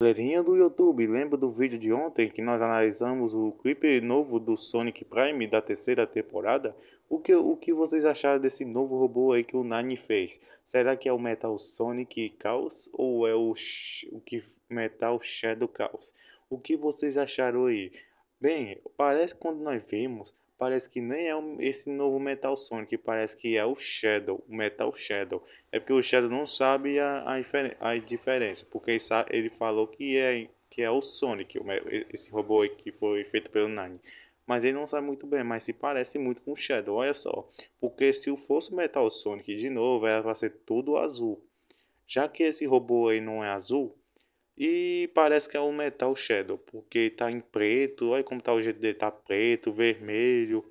Galerinha do YouTube, lembra do vídeo de ontem que nós analisamos o clipe novo do Sonic Prime da terceira temporada? O que, o que vocês acharam desse novo robô aí que o Nani fez? Será que é o Metal Sonic Chaos ou é o, o que Metal Shadow Chaos? O que vocês acharam aí? Bem, parece que quando nós vimos, parece que nem é um, esse novo Metal Sonic, parece que é o Shadow, o Metal Shadow. É porque o Shadow não sabe a, a, a diferença, porque ele, sabe, ele, falou que é, que é o Sonic, esse robô que foi feito pelo Nine. Mas ele não sabe muito bem, mas se parece muito com o Shadow, olha só. Porque se fosse o Metal Sonic de novo, era pra ser tudo azul. Já que esse robô aí não é azul, e parece que é um metal shadow, porque tá em preto, olha como tá o jeito dele, tá preto, vermelho,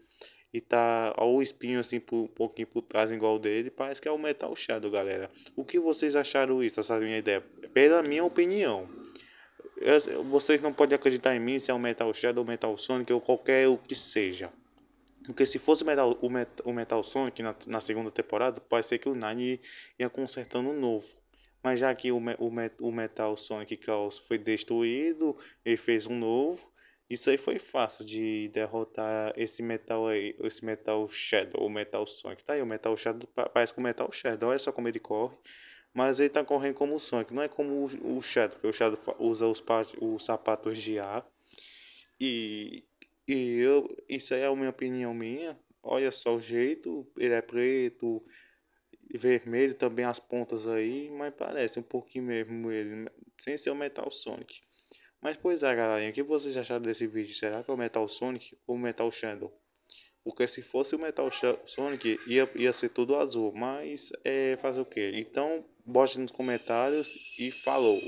e tá ó, o espinho assim por, um pouquinho por trás igual dele, parece que é o metal shadow, galera. O que vocês acharam isso, essa minha ideia? Pela minha opinião. Eu, vocês não podem acreditar em mim se é o metal shadow, metal sonic ou qualquer o que seja. Porque se fosse o Metal, o Metal, o Metal Sonic na, na segunda temporada, pode ser que o Nine ia consertando um novo. Mas já que o, o, o Metal Sonic Chaos foi destruído, ele fez um novo. Isso aí foi fácil de derrotar esse metal aí, esse metal Shadow, o metal Sonic. Tá aí, o metal Shadow parece com o metal Shadow, olha só como ele corre. Mas ele tá correndo como o Sonic, não é como o, o Shadow, porque o Shadow usa os, os sapatos de ar. E, e eu, isso aí é a minha opinião minha. Olha só o jeito, ele é preto, vermelho também as pontas aí, mas parece um pouquinho mesmo ele, sem ser o Metal Sonic. Mas pois é, galerinha, o que vocês acharam desse vídeo? Será que é o Metal Sonic ou o Metal Shadow? Porque se fosse o Metal Sonic, ia, ia ser tudo azul, mas é fazer o quê Então, bote nos comentários e falou!